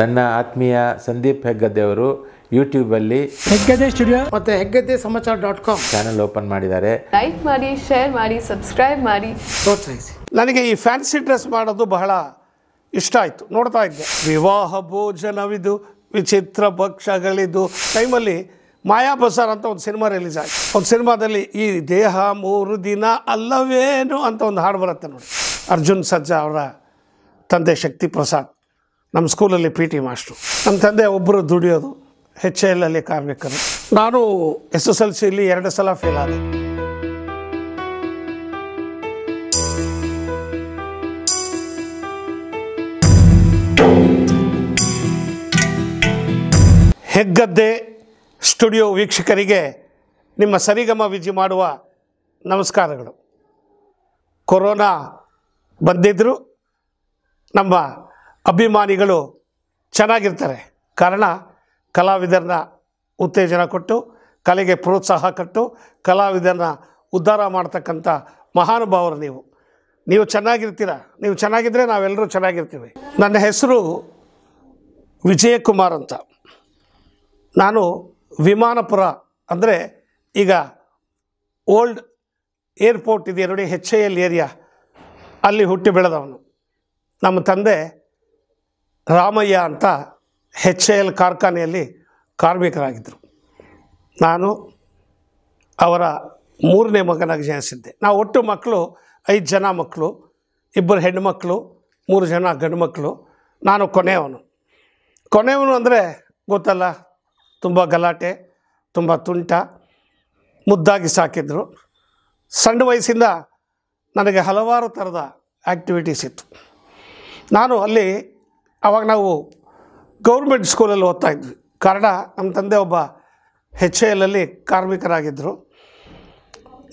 ನನ್ನ ಆತ್ಮೀಯ ಸಂದೀಪ್ ಅವರು ಯೂಟ್ಯೂಬಲ್ಲಿ ಹೆಗ್ಗದೆ ಸ್ಟುಡಿಯೋ ಮತ್ತೆ ಹೆಗ್ಗದ್ದೆ ಸಮಾಚಾರ ಡಾಟ್ ಕಾಮ್ ಚಾನಲ್ ಓಪನ್ ಮಾಡಿದ್ದಾರೆ ಲೈಕ್ ಮಾಡಿ ಶೇರ್ ಮಾಡಿ ಸಬ್ಸ್ಕ್ರೈಬ್ ಮಾಡಿ ಪ್ರೋತ್ಸಾಹಿಸಿ ನನಗೆ ಈ ಫ್ಯಾನ್ಸಿ ಡ್ರೆಸ್ ಮಾಡೋದು ಬಹಳ ಇಷ್ಟ ಆಯಿತು ನೋಡ್ತಾ ಇದ್ದೆ ವಿವಾಹ ಭೋಜನವಿದು ವಿಚಿತ್ರ ಭಕ್ಷಗಳಿದು ಟೈಮಲ್ಲಿ ಮಾಯಾ ಬಸಾರ್ ಅಂತ ಒಂದು ಸಿನಿಮಾ ರಿಲೀಸ್ ಆಯಿತು ಒಂದು ಸಿನಿಮಾದಲ್ಲಿ ಈ ದೇಹ ಮೂರು ದಿನ ಅಲ್ಲವೇನು ಅಂತ ಒಂದು ಹಾಡು ಬರುತ್ತೆ ನೋಡಿ ಅರ್ಜುನ್ ಸಜ್ಜಾ ಅವರ ತಂದೆ ಶಕ್ತಿ ಪ್ರಸಾದ್ ನಮ್ಮ ಸ್ಕೂಲಲ್ಲಿ ಪಿ ಟಿ ಮಾಸ್ಟ್ರು ನಮ್ಮ ತಂದೆ ಒಬ್ಬರು ದುಡಿಯೋದು ಎಚ್ ಅಲ್ಲಿ ಕಾರ್ಮಿಕರು ನಾನು ಎಸ್ ಎಸ್ ಎಲ್ ಸಿಲಿ ಎರಡು ಸಲ ಫೇಲ್ ಆದೆ ಹೆಗ್ಗದ್ದೆ ಸ್ಟುಡಿಯೋ ವೀಕ್ಷಕರಿಗೆ ನಿಮ್ಮ ಸರಿಗಮ ವಿಜಿ ಮಾಡುವ ನಮಸ್ಕಾರಗಳು ಕೊರೋನಾ ಬಂದಿದ್ದರೂ ನಮ್ಮ ಅಭಿಮಾನಿಗಳು ಚೆನ್ನಾಗಿರ್ತಾರೆ ಕಾರಣ ಕಲಾವಿದರನ್ನ ಉತ್ತೇಜನ ಕೊಟ್ಟು ಕಲೆಗೆ ಪ್ರೋತ್ಸಾಹ ಕೊಟ್ಟು ಕಲಾವಿದರನ್ನ ಉದ್ಧಾರ ಮಾಡ್ತಕ್ಕಂಥ ಮಹಾನುಭಾವರು ನೀವು ನೀವು ಚೆನ್ನಾಗಿರ್ತೀರ ನೀವು ಚೆನ್ನಾಗಿದ್ದರೆ ನಾವೆಲ್ಲರೂ ಚೆನ್ನಾಗಿರ್ತೀವಿ ನನ್ನ ಹೆಸರು ವಿಜಯಕುಮಾರ್ ಅಂತ ನಾನು ವಿಮಾನಪುರ ಅಂದರೆ ಈಗ ಓಲ್ಡ್ ಏರ್ಪೋರ್ಟ್ ಇದೆಯಾ ನೋಡಿ ಹೆಚ್ ಎಲ್ ಏರಿಯಾ ಅಲ್ಲಿ ಹುಟ್ಟಿ ಬೆಳೆದವನು ನಮ್ಮ ತಂದೆ ರಾಮಯ್ಯ ಅಂತ ಹೆಚ್ ಎಲ್ ಕಾರ್ಖಾನೆಯಲ್ಲಿ ಕಾರ್ಮಿಕರಾಗಿದ್ದರು ನಾನು ಅವರ ಮೂರನೇ ಮಗನಾಗಿ ಜನಿಸಿದ್ದೆ ನಾವು ಒಟ್ಟು ಮಕ್ಕಳು ಐದು ಜನ ಮಕ್ಕಳು ಇಬ್ಬರು ಮಕ್ಕಳು ಮೂರು ಜನ ಗಂಡು ಮಕ್ಕಳು ನಾನು ಕೊನೆಯವನು ಕೊನೆಯವನು ಅಂದರೆ ಗೊತ್ತಲ್ಲ ತುಂಬ ಗಲಾಟೆ ತುಂಬ ತುಂಟ ಮುದ್ದಾಗಿ ಸಾಕಿದ್ರು ಸಣ್ಣ ವಯಸ್ಸಿಂದ ನನಗೆ ಹಲವಾರು ಥರದ ಆ್ಯಕ್ಟಿವಿಟೀಸ್ ಇತ್ತು ನಾನು ಅಲ್ಲಿ ಆವಾಗ ನಾವು ಗೌರ್ಮೆಂಟ್ ಸ್ಕೂಲಲ್ಲಿ ಓದ್ತಾ ಇದ್ವಿ ಕಾರಣ ನಮ್ಮ ತಂದೆ ಒಬ್ಬ ಹೆಚ್ ಎ ಎಲ್ಲಲ್ಲಿ ಕಾರ್ಮಿಕರಾಗಿದ್ದರು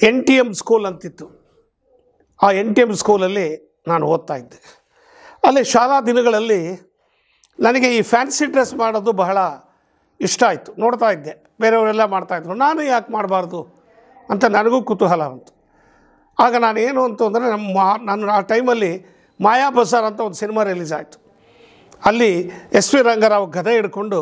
ಎನ್ ಟಿ ಎಮ್ ಸ್ಕೂಲ್ ಅಂತಿತ್ತು ಆ ಎನ್ ಟಿ ಎಮ್ ಸ್ಕೂಲಲ್ಲಿ ನಾನು ಓದ್ತಾ ಇದ್ದೆ ಅಲ್ಲಿ ಶಾಲಾ ದಿನಗಳಲ್ಲಿ ನನಗೆ ಈ ಫ್ಯಾನ್ಸಿ ಡ್ರೆಸ್ ಮಾಡೋದು ಬಹಳ ಇಷ್ಟ ಆಯಿತು ನೋಡ್ತಾ ಇದ್ದೆ ಬೇರೆಯವರೆಲ್ಲ ಮಾಡ್ತಾಯಿದ್ರು ನಾನು ಯಾಕೆ ಮಾಡಬಾರ್ದು ಅಂತ ನನಗೂ ಕುತೂಹಲ ಬಂತು ಆಗ ನಾನು ಏನು ಅಂತ ಅಂದರೆ ನಮ್ಮ ನಾನು ಆ ಟೈಮಲ್ಲಿ ಮಾಯಾ ಬಸಾರ್ ಅಂತ ಒಂದು ಸಿನಿಮಾ ರಿಲೀಸ್ ಆಯಿತು ಅಲ್ಲಿ ಎಸ್ ವಿ ರಂಗರಾವ್ ಗದೆ ಹಿಡ್ಕೊಂಡು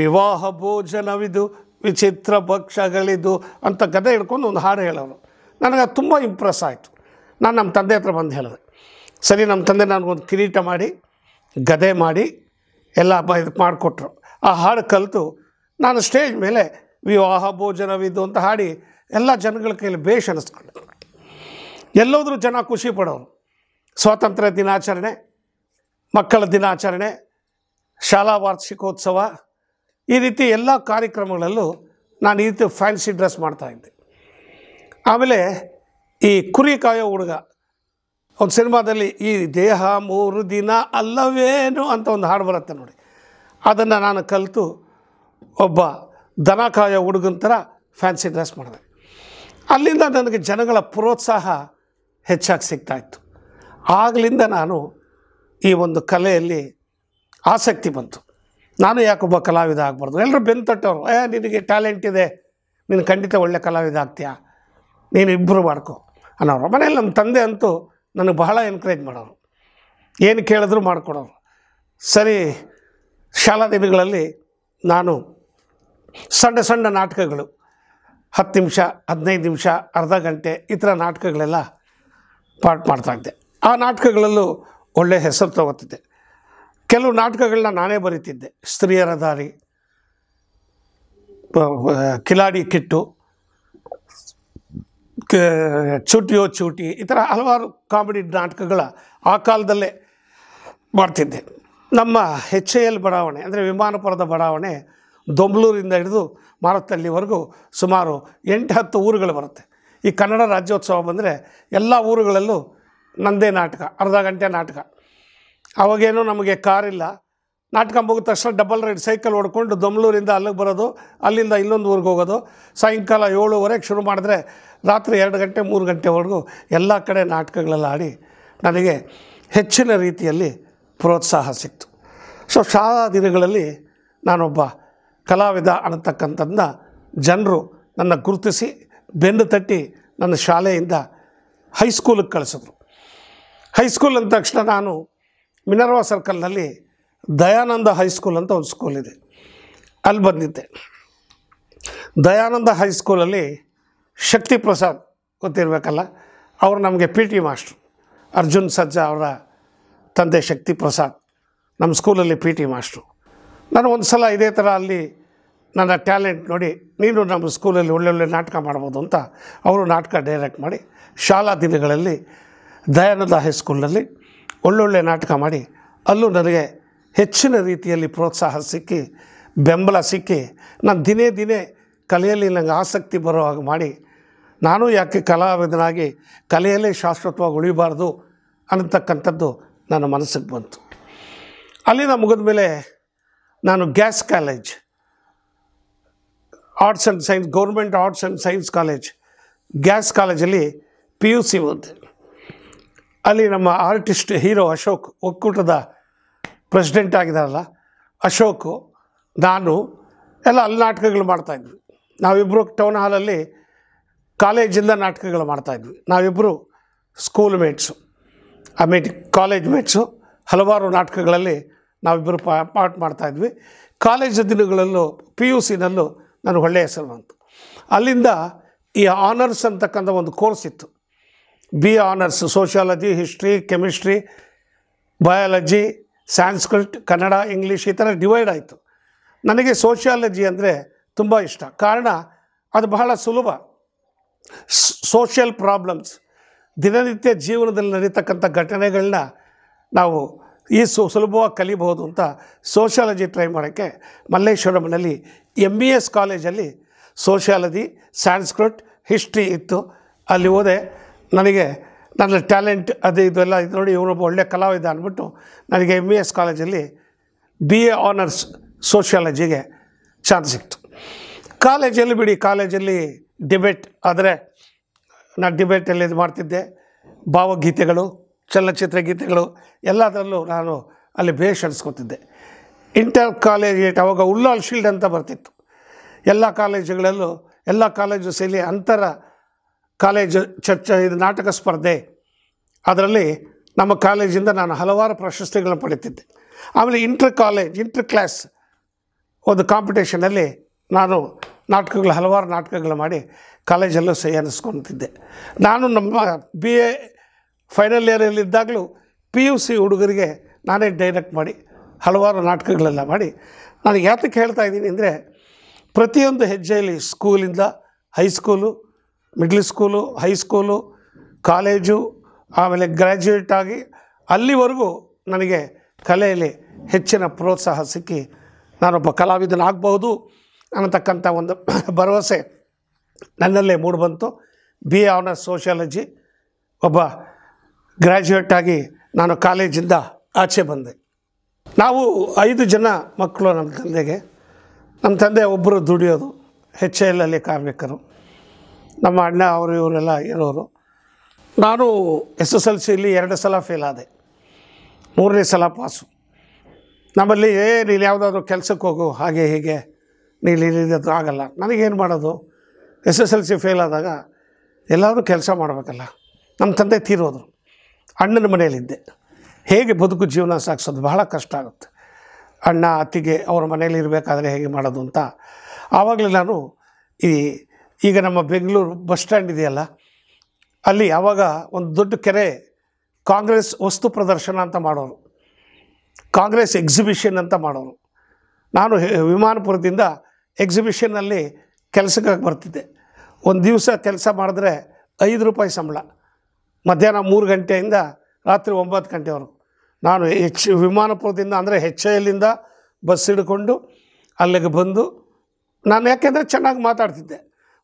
ವಿವಾಹ ಭೋಜನವಿದು ವಿಚಿತ್ರ ಭಕ್ಷಗಳಿದು ಅಂತ ಗದೆ ಹಿಡ್ಕೊಂಡು ಒಂದು ಹಾಡು ಹೇಳೋರು ನನಗೆ ತುಂಬ ಇಂಪ್ರೆಸ್ ಆಯಿತು ನಾನು ನಮ್ಮ ತಂದೆ ಹತ್ರ ಬಂದು ಹೇಳಿದೆ ಸರಿ ನಮ್ಮ ತಂದೆ ನನಗೊಂದು ಕಿರೀಟ ಮಾಡಿ ಗದೆ ಮಾಡಿ ಎಲ್ಲ ಬ ಇದು ಮಾಡಿಕೊಟ್ರು ಆ ಹಾಡು ಕಲಿತು ನಾನು ಸ್ಟೇಜ್ ಮೇಲೆ ವಿವಾಹ ಭೋಜನವಿದು ಅಂತ ಹಾಡಿ ಎಲ್ಲ ಜನಗಳ ಕೈಯಲ್ಲಿ ಭೇಷ್ ಅನ್ನಿಸ್ಕೊಂಡೆ ಎಲ್ಲೋದ್ರೂ ಜನ ಖುಷಿ ಪಡೋರು ಸ್ವಾತಂತ್ರ್ಯ ದಿನಾಚರಣೆ ಮಕ್ಕಳ ದಿನಾಚರಣೆ ಶಾಲಾ ವಾರ್ಷಿಕೋತ್ಸವ ಈ ರೀತಿ ಎಲ್ಲ ಕಾರ್ಯಕ್ರಮಗಳಲ್ಲೂ ನಾನು ಈ ರೀತಿ ಫ್ಯಾನ್ಸಿ ಡ್ರೆಸ್ ಮಾಡ್ತಾಯಿದ್ದೆ ಆಮೇಲೆ ಈ ಕುರಿ ಕಾಯೋ ಹುಡುಗ ಒಂದು ಸಿನಿಮಾದಲ್ಲಿ ಈ ದೇಹ ಮೂರು ದಿನ ಅಲ್ಲವೇನು ಅಂತ ಒಂದು ಹಾಡು ಬರುತ್ತೆ ನೋಡಿ ಅದನ್ನು ನಾನು ಕಲಿತು ಒಬ್ಬ ದನ ಕಾಯೋ ಹುಡುಗನ ಥರ ಫ್ಯಾನ್ಸಿ ಡ್ರೆಸ್ ಮಾಡಿದೆ ಅಲ್ಲಿಂದ ನನಗೆ ಜನಗಳ ಪ್ರೋತ್ಸಾಹ ಹೆಚ್ಚಾಗಿ ಸಿಗ್ತಾಯಿತ್ತು ಆಗಲಿಂದ ನಾನು ಈ ಒಂದು ಕಲೆಯಲ್ಲಿ ಆಸಕ್ತಿ ಬಂತು ನಾನು ಯಾಕೊಬ್ಬ ಕಲಾವಿದ ಆಗಬಾರ್ದು ಎಲ್ಲರೂ ಬೆನ್ನು ತಟ್ಟವರು ಏ ನಿನಗೆ ಟ್ಯಾಲೆಂಟ್ ಇದೆ ನೀನು ಖಂಡಿತ ಒಳ್ಳೆ ಕಲಾವಿದ ಆಗ್ತೀಯಾ ನೀನು ಇಬ್ಬರು ಮಾಡ್ಕೊ ಅನ್ನೋರು ಮನೇಲಿ ನಮ್ಮ ತಂದೆ ಅಂತೂ ನನಗೆ ಬಹಳ ಎನ್ಕರೇಜ್ ಮಾಡೋರು ಏನು ಕೇಳಿದ್ರು ಮಾಡಿಕೊಡೋರು ಸರಿ ಶಾಲಾ ದಿನಗಳಲ್ಲಿ ನಾನು ಸಣ್ಣ ಸಣ್ಣ ನಾಟಕಗಳು ಹತ್ತು ನಿಮಿಷ ಹದಿನೈದು ನಿಮಿಷ ಅರ್ಧ ಗಂಟೆ ಈ ಥರ ನಾಟಕಗಳೆಲ್ಲ ಪಾಠ ಮಾಡ್ತಾಯಿದ್ದೆ ಆ ನಾಟಕಗಳಲ್ಲೂ ಒಳ್ಳೆಯ ಹೆಸರು ತಗೋತಿದ್ದೆ ಕೆಲವು ನಾಟಕಗಳನ್ನ ನಾನೇ ಬರೀತಿದ್ದೆ ಸ್ತ್ರೀಯರ ದಾರಿ ಕಿಲಾಡಿ ಕಿಟ್ಟು ಚೂಟಿಯೋ ಚೂಟಿ ಈ ಥರ ಹಲವಾರು ಕಾಮಿಡಿ ನಾಟಕಗಳ ಆ ಕಾಲದಲ್ಲೇ ಮಾಡ್ತಿದ್ದೆ ನಮ್ಮ ಹೆಚ್ ಎ ಎಲ್ ಬಡಾವಣೆ ಅಂದರೆ ವಿಮಾನಪುರದ ಬಡಾವಣೆ ದೊಂಬಲೂರಿಂದ ಹಿಡಿದು ಮಾರುತಳ್ಳಿವರೆಗೂ ಸುಮಾರು ಎಂಟು ಹತ್ತು ಊರುಗಳು ಬರುತ್ತೆ ಈ ಕನ್ನಡ ರಾಜ್ಯೋತ್ಸವ ಬಂದರೆ ಎಲ್ಲ ಊರುಗಳಲ್ಲೂ ನಂದೇ ನಾಟಕ ಅರ್ಧ ಗಂಟೆ ನಾಟಕ ಅವಾಗೇನೋ ನಮಗೆ ಕಾರಿಲ್ಲ ನಾಟಕ ಮುಗಿದ ತಕ್ಷಣ ಡಬಲ್ ರೈಡ್ ಸೈಕಲ್ ಹೊಡ್ಕೊಂಡು ದಮ್ಲೂರಿಂದ ಅಲ್ಲಿಗೆ ಬರೋದು ಅಲ್ಲಿಂದ ಇನ್ನೊಂದು ಊರಿಗೆ ಹೋಗೋದು ಸಾಯಂಕಾಲ ಏಳುವರೆಗೆ ಶುರು ಮಾಡಿದ್ರೆ ರಾತ್ರಿ ಎರಡು ಗಂಟೆ ಮೂರು ಗಂಟೆವರೆಗೂ ಎಲ್ಲ ಕಡೆ ನಾಟಕಗಳೆಲ್ಲ ಆಡಿ ನನಗೆ ಹೆಚ್ಚಿನ ರೀತಿಯಲ್ಲಿ ಪ್ರೋತ್ಸಾಹ ಸಿಕ್ತು ಸೊ ಶಾಲಾ ದಿನಗಳಲ್ಲಿ ನಾನೊಬ್ಬ ಕಲಾವಿದ ಅನ್ನತಕ್ಕಂಥದ್ದನ್ನ ಜನರು ನನ್ನ ಗುರುತಿಸಿ ಬೆನ್ನು ತಟ್ಟಿ ನನ್ನ ಶಾಲೆಯಿಂದ ಹೈಸ್ಕೂಲಿಗೆ ಕಳಿಸಿದ್ರು ಹೈಸ್ಕೂಲ್ ಅಂದ ತಕ್ಷಣ ನಾನು ಮಿನರ್ವ ಸರ್ಕಲ್ನಲ್ಲಿ ದಯಾನಂದ ಹೈಸ್ಕೂಲ್ ಅಂತ ಒಂದು ಸ್ಕೂಲ್ ಇದೆ ಅಲ್ಲಿ ಬಂದಿದ್ದೆ ದಯಾನಂದ ಹೈಸ್ಕೂಲಲ್ಲಿ ಶಕ್ತಿ ಪ್ರಸಾದ್ ಗೊತ್ತಿರಬೇಕಲ್ಲ ಅವರು ನಮಗೆ ಪಿ ಟಿ ಮಾಸ್ಟ್ರು ಅರ್ಜುನ್ ಸಜ್ಜಾ ಅವರ ತಂದೆ ಶಕ್ತಿ ಪ್ರಸಾದ್ ನಮ್ಮ ಸ್ಕೂಲಲ್ಲಿ ಪಿ ಟಿ ಮಾಸ್ಟ್ರು ನಾನು ಒಂದು ಸಲ ಇದೇ ಥರ ಅಲ್ಲಿ ನನ್ನ ಟ್ಯಾಲೆಂಟ್ ನೋಡಿ ನೀನು ನಮ್ಮ ಸ್ಕೂಲಲ್ಲಿ ಒಳ್ಳೊಳ್ಳೆ ನಾಟಕ ಮಾಡ್ಬೋದು ಅಂತ ಅವರು ನಾಟಕ ಡೈರೆಕ್ಟ್ ಮಾಡಿ ಶಾಲಾ ದಿನಗಳಲ್ಲಿ ದಯಾನಂದ ಹೈಸ್ಕೂಲ್ನಲ್ಲಿ ಒಳ್ಳೊಳ್ಳೆ ನಾಟಕ ಮಾಡಿ ಅಲ್ಲೂ ನನಗೆ ಹೆಚ್ಚಿನ ರೀತಿಯಲ್ಲಿ ಪ್ರೋತ್ಸಾಹ ಸಿಕ್ಕಿ ಬೆಂಬಲ ಸಿಕ್ಕಿ ನಾನು ದಿನೇ ದಿನೇ ಕಲೆಯಲ್ಲಿ ನನಗೆ ಆಸಕ್ತಿ ಬರೋ ಹಾಗೆ ಮಾಡಿ ನಾನು ಯಾಕೆ ಕಲಾವಿದನಾಗಿ ಕಲೆಯಲ್ಲೇ ಶಾಶ್ವತವಾಗಿ ಉಳಿಬಾರ್ದು ಅನ್ನತಕ್ಕಂಥದ್ದು ನನ್ನ ಮನಸ್ಸಿಗೆ ಬಂತು ಅಲ್ಲಿಂದ ಮುಗಿದ ಮೇಲೆ ನಾನು gas college arts and science government arts and science college gas ಕಾಲೇಜಲ್ಲಿ ಪಿ ಯು ಸಿ ಓದಿದೆ ಅಲ್ಲಿ ನಮ್ಮ ಆರ್ಟಿಸ್ಟ್ ಹೀರೋ ಅಶೋಕ್ ಒಕ್ಕೂಟದ ಪ್ರೆಸಿಡೆಂಟ್ ಆಗಿದ್ದಾರಲ್ಲ ಅಶೋಕು ನಾನು ಎಲ್ಲ ಅಲ್ಲಿ ನಾಟಕಗಳು ಮಾಡ್ತಾಯಿದ್ವಿ ನಾವಿಬ್ಬರು ಟೌನ್ ಹಾಲಲ್ಲಿ ಕಾಲೇಜಿಂದ ನಾಟಕಗಳು ಮಾಡ್ತಾಯಿದ್ವಿ ನಾವಿಬ್ಬರು school mates I mean college mates ಹಲವಾರು ನಾಟಕಗಳಲ್ಲಿ ನಾವಿಬ್ಬರು ಪಾ ಮಾಡ್ತಾಯಿದ್ವಿ ಕಾಲೇಜ್ ದಿನಗಳಲ್ಲೂ ಪಿ ಯು ಸಿನಲ್ಲೂ ನನಗೆ ಒಳ್ಳೆಯ ಹೆಸರು ಬಂತು ಅಲ್ಲಿಂದ ಈ ಆನರ್ಸ್ ಅಂತಕ್ಕಂಥ ಒಂದು ಕೋರ್ಸ್ ಇತ್ತು B honours sociology history chemistry biology Sanskrit Kannada English ಈ ಥರ ಡಿವೈಡ್ ಆಯಿತು ನನಗೆ ಸೋಷಿಯಾಲಜಿ ಅಂದರೆ ತುಂಬ ಇಷ್ಟ ಕಾರಣ ಅದು ಬಹಳ ಸುಲಭ ಸೋಷಿಯಲ್ ಪ್ರಾಬ್ಲಮ್ಸ್ ದಿನನಿತ್ಯ ಜೀವನದಲ್ಲಿ ನಡೀತಕ್ಕಂಥ ಘಟನೆಗಳನ್ನ ನಾವು ಈ ಸು ಸುಲಭವಾಗಿ ಕಲಿಬಹುದು ಅಂತ ಸೋಷಿಯಾಲಜಿ ಟ್ರೈ ಮಾಡೋಕ್ಕೆ ಮಲ್ಲೇಶ್ವರಮ್ಮನಲ್ಲಿ ಎಮ್ ಬಿ ಎಸ್ ಕಾಲೇಜಲ್ಲಿ ಸೋಷಿಯಾಲಜಿ ಸ್ಯಾನ್ಸ್ಕ್ರಿಟ್ ಹಿಸ್ಟ್ರಿ ಇತ್ತು ಅಲ್ಲಿ ಹೋದೆ ನನಗೆ ನನ್ನ ಟ್ಯಾಲೆಂಟ್ ಅದು ಇದೆಲ್ಲ ಇದು ನೋಡಿ ಇವನೊಬ್ಬ ಒಳ್ಳೆಯ ಕಲಾವಿದ ಅಂದ್ಬಿಟ್ಟು ನನಗೆ ಎಮ್ ಇ ಎಸ್ ಕಾಲೇಜಲ್ಲಿ ಬಿ ಎ ಆನರ್ಸ್ ಸೋಷಿಯಾಲಜಿಗೆ ಚಾನ್ಸ್ ಸಿಕ್ತು ಕಾಲೇಜಲ್ಲಿ ಬಿಡಿ ಕಾಲೇಜಲ್ಲಿ ಡಿಬೇಟ್ ಆದರೆ ನಾನು ಡಿಬೇಟಲ್ಲಿ ಇದು ಮಾಡ್ತಿದ್ದೆ ಭಾವಗೀತೆಗಳು ಚಲನಚಿತ್ರ ಗೀತೆಗಳು ಎಲ್ಲದರಲ್ಲೂ ನಾನು ಅಲ್ಲಿ ಭೇಷ್ ಅನ್ಸ್ಕೊತಿದ್ದೆ ಇಂಟರ್ ಕಾಲೇಜ್ ಅವಾಗ ಉಲ್ಲಾಲ್ ಶೀಲ್ಡ್ ಅಂತ ಬರ್ತಿತ್ತು ಎಲ್ಲ ಕಾಲೇಜುಗಳಲ್ಲೂ ಎಲ್ಲ ಕಾಲೇಜು ಸೇರಿ ಅಂತರ ಕಾಲೇಜ್ ಚರ್ಚ ಇದು ನಾಟಕ ಸ್ಪರ್ಧೆ ಅದರಲ್ಲಿ ನಮ್ಮ ಕಾಲೇಜಿಂದ ನಾನು ಹಲವಾರು ಪ್ರಶಸ್ತಿಗಳನ್ನು ಪಡೀತಿದ್ದೆ ಆಮೇಲೆ ಇಂಟರ್ ಕಾಲೇಜ್ ಇಂಟರ್ ಕ್ಲಾಸ್ ಒಂದು ಕಾಂಪಿಟೇಷನಲ್ಲಿ ನಾನು ನಾಟಕಗಳು ಹಲವಾರು ನಾಟಕಗಳು ಮಾಡಿ ಕಾಲೇಜಲ್ಲೂ ಸಹಿ ಅನ್ನಿಸ್ಕೊತಿದ್ದೆ ನಾನು ನಮ್ಮ ಬಿ ಎ ಫೈನಲ್ ಇಯರಲ್ಲಿದ್ದಾಗಲೂ ಪಿ ಯು ಸಿ ಹುಡುಗರಿಗೆ ನಾನೇ ಡೈರೆಕ್ಟ್ ಮಾಡಿ ಹಲವಾರು ನಾಟಕಗಳೆಲ್ಲ ಮಾಡಿ ನಾನು ಯಾತಕ್ಕೆ ಹೇಳ್ತಾ ಇದ್ದೀನಿ ಅಂದರೆ ಪ್ರತಿಯೊಂದು ಹೆಜ್ಜೆಯಲ್ಲಿ ಸ್ಕೂಲಿಂದ high school middle school high school college ಆಮೇಲೆ ಗ್ರ್ಯಾಜುಯೇಟ್ ಆಗಿ ಅಲ್ಲಿವರೆಗೂ ನನಗೆ ಕಲೆಯಲ್ಲಿ ಹೆಚ್ಚಿನ ಪ್ರೋತ್ಸಾಹ ಸಿಕ್ಕಿ ನಾನೊಬ್ಬ ಕಲಾವಿದನಾಗಬಹುದು ಅನ್ನತಕ್ಕಂಥ ಒಂದು ಭರವಸೆ ನನ್ನಲ್ಲೇ ಮೂಡಿಬಂತು ಬಿ ಎ ಆನರ್ಸ್ ಸೋಷಿಯಾಲಜಿ ಒಬ್ಬ ಆಗಿ ನಾನು ಕಾಲೇಜಿಂದ ಆಚೆ ಬಂದೆ ನಾವು ಐದು ಜನ ಮಕ್ಕಳು ನಮ್ಮ ತಂದೆಗೆ ನಮ್ಮ ತಂದೆ ಒಬ್ಬರು ದುಡಿಯೋದು ಹೆಚ್ ಎಲ್ ಅಲ್ಲಿ ಕಾರ್ಮಿಕರು ನಮ್ಮ ಅಣ್ಣ ಅವರು ಇವರೆಲ್ಲ ಇರೋರು ನಾನು ಎಸ್ ಎಸ್ ಎಲ್ ಸಿಲಿ ಎರಡು ಸಲ ಫೇಲ್ ಆದೆ ಮೂರನೇ ಸಲ ಪಾಸು ನಮ್ಮಲ್ಲಿ ಏ ನೀನು ಯಾವುದಾದ್ರೂ ಕೆಲಸಕ್ಕೆ ಹೋಗು ಹಾಗೆ ಹೀಗೆ ನೀನು ಇಲ್ಲಿದ್ದು ಆಗಲ್ಲ ನನಗೇನು ಮಾಡೋದು S S L C fail ಆದಾಗ ಎಲ್ಲಾದರೂ ಕೆಲಸ ಮಾಡಬೇಕಲ್ಲ ನಮ್ಮ ತಂದೆ ತೀರೋದ್ರು ಅಣ್ಣನ ಮನೆಯಲ್ಲಿದ್ದೆ ಹೇಗೆ ಬದುಕು ಜೀವನ ಸಾಗಿಸೋದು ಬಹಳ ಕಷ್ಟ ಆಗುತ್ತೆ ಅಣ್ಣ ಅತ್ತಿಗೆ ಅವ್ರ ಮನೇಲಿ ಇರಬೇಕಾದ್ರೆ ಹೇಗೆ ಮಾಡೋದು ಅಂತ ಆವಾಗಲೇ ನಾನು ಈ ಈಗ ನಮ್ಮ ಬೆಂಗಳೂರು ಬಸ್ ಸ್ಟ್ಯಾಂಡ್ ಇದೆಯಲ್ಲ ಅಲ್ಲಿ ಯಾವಾಗ ಒಂದು ದೊಡ್ಡ ಕೆರೆ ಕಾಂಗ್ರೆಸ್ ವಸ್ತು ಪ್ರದರ್ಶನ ಅಂತ ಮಾಡೋರು ಕಾಂಗ್ರೆಸ್ ಎಕ್ಸಿಬಿಷನ್ ಅಂತ ಮಾಡೋರು ನಾನು ವಿಮಾನಪುರದಿಂದ ಎಕ್ಸಿಬಿಷನ್ನಲ್ಲಿ ಕೆಲಸಕ್ಕೆ ಬರ್ತಿದ್ದೆ ಒಂದು ದಿವಸ ಕೆಲಸ ಮಾಡಿದ್ರೆ ಐದು ರೂಪಾಯಿ ಸಂಬಳ ಮಧ್ಯಾಹ್ನ ಮೂರು ಗಂಟೆಯಿಂದ ರಾತ್ರಿ ಒಂಬತ್ತು ಗಂಟೆವರೆಗೂ ನಾನು ಹೆಚ್ ವಿಮಾನಪುರದಿಂದ ಅಂದರೆ ಹೆಚ್ ಎಲ್ಲಿಂದ ಬಸ್ ಹಿಡ್ಕೊಂಡು ಅಲ್ಲಿಗೆ ಬಂದು ನಾನು ಯಾಕೆಂದರೆ ಚೆನ್ನಾಗಿ ಮಾತಾಡ್ತಿದ್ದೆ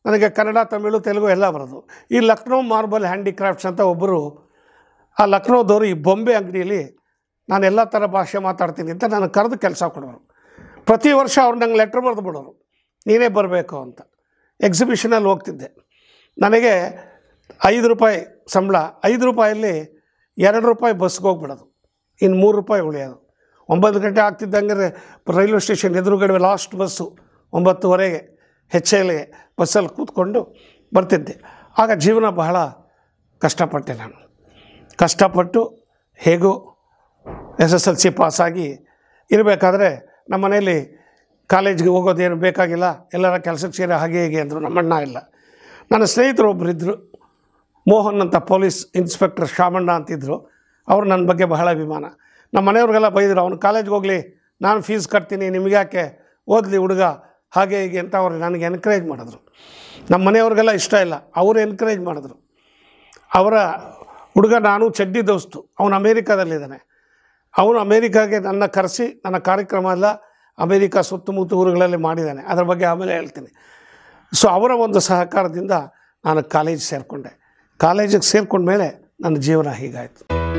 ನನಗೆ ಕನ್ನಡ ತಮಿಳು ತೆಲುಗು ಎಲ್ಲ ಬರೋದು ಈ ಲಕ್ನೋ ಮಾರ್ಬಲ್ ಹ್ಯಾಂಡಿಕ್ರಾಫ್ಟ್ಸ್ ಅಂತ ಒಬ್ಬರು ಆ ಲಕ್ನೋದವರು ಈ ಬೊಂಬೆ ಅಂಗಡಿಯಲ್ಲಿ ನಾನು ಎಲ್ಲ ಥರ ಭಾಷೆ ಮಾತಾಡ್ತೀನಿ ಅಂತ ನಾನು ಕರೆದು ಕೆಲಸ ಕೊಡೋರು ಪ್ರತಿ ವರ್ಷ ಅವ್ರು ನಂಗೆ ಲೆಟ್ರ್ ಬರೆದು ಬಿಡೋರು ನೀನೇ ಬರಬೇಕು ಅಂತ ಎಕ್ಸಿಬಿಷನಲ್ಲಿ ಹೋಗ್ತಿದ್ದೆ ನನಗೆ ಐದು ರೂಪಾಯಿ ಸಂಬಳ ಐದು ರೂಪಾಯಲ್ಲಿ ಎರಡು ರೂಪಾಯಿ ಬಸ್ಗೆ ಹೋಗ್ಬಿಡೋದು ಇನ್ನು ಮೂರು ರೂಪಾಯಿ ಉಳಿಯೋದು ಒಂಬತ್ತು ಗಂಟೆ ಆಗ್ತಿದ್ದಂಗೆ ರೈಲ್ವೆ ಸ್ಟೇಷನ್ ಎದುರುಗಡೆ ಲಾಸ್ಟ್ ಬಸ್ಸು ಒಂಬತ್ತುವರೆಗೆ ಹೆಚ್ಚೇಲಿ ಬಸ್ಸಲ್ಲಿ ಕೂತ್ಕೊಂಡು ಬರ್ತಿದ್ದೆ ಆಗ ಜೀವನ ಬಹಳ ಕಷ್ಟಪಟ್ಟೆ ನಾನು ಕಷ್ಟಪಟ್ಟು ಹೇಗೂ ಎಸ್ ಎಸ್ ಎಲ್ ಸಿ ಪಾಸಾಗಿ ಇರಬೇಕಾದ್ರೆ ನಮ್ಮ ಮನೆಯಲ್ಲಿ ಕಾಲೇಜ್ಗೆ ಹೋಗೋದೇನು ಬೇಕಾಗಿಲ್ಲ ಎಲ್ಲರ ಕೆಲಸಕ್ಕೆ ಸೇರೋ ಹಾಗೆ ಹೀಗೆ ಅಂದರು ನಮ್ಮಣ್ಣ ಇಲ್ಲ ನನ್ನ ಸ್ನೇಹಿತರು ಒಬ್ಬರಿದ್ದರು ಮೋಹನ್ ಅಂತ ಪೊಲೀಸ್ ಇನ್ಸ್ಪೆಕ್ಟರ್ ಶಾಮಣ್ಣ ಅಂತಿದ್ದರು ಅವರು ನನ್ನ ಬಗ್ಗೆ ಬಹಳ ಅಭಿಮಾನ ನಮ್ಮ ಮನೆಯವ್ರಿಗೆಲ್ಲ ಬೈದರು ಅವನು ಕಾಲೇಜ್ಗೆ ಹೋಗಲಿ ನಾನು ಫೀಸ್ ಕಟ್ತೀನಿ ನಿಮಗ್ಯಾಕೆ ಓದಲಿ ಹುಡುಗ ಹಾಗೆ ಹೀಗೆ ಅಂತ ಅವ್ರು ನನಗೆ ಎನ್ಕರೇಜ್ ಮಾಡಿದ್ರು ನಮ್ಮ ಮನೆಯವ್ರಿಗೆಲ್ಲ ಇಷ್ಟ ಇಲ್ಲ ಅವರು ಎನ್ಕರೇಜ್ ಮಾಡಿದ್ರು ಅವರ ಹುಡುಗ ನಾನು ಚಡ್ಡಿ ದೋಸ್ತು ಅವನು ಅಮೇರಿಕಾದಲ್ಲಿದ್ದಾನೆ ಅವನು ಅಮೇರಿಕಾಗೆ ನನ್ನ ಕರೆಸಿ ನನ್ನ ಕಾರ್ಯಕ್ರಮ ಎಲ್ಲ ಅಮೇರಿಕಾ ಸುತ್ತಮುತ್ತ ಊರುಗಳಲ್ಲಿ ಮಾಡಿದ್ದಾನೆ ಅದರ ಬಗ್ಗೆ ಆಮೇಲೆ ಹೇಳ್ತೀನಿ ಸೊ ಅವರ ಒಂದು ಸಹಕಾರದಿಂದ ನಾನು ಕಾಲೇಜ್ ಸೇರಿಕೊಂಡೆ ಕಾಲೇಜಿಗೆ ಸೇರಿಕೊಂಡ ಮೇಲೆ ನನ್ನ ಜೀವನ ಹೀಗಾಯಿತು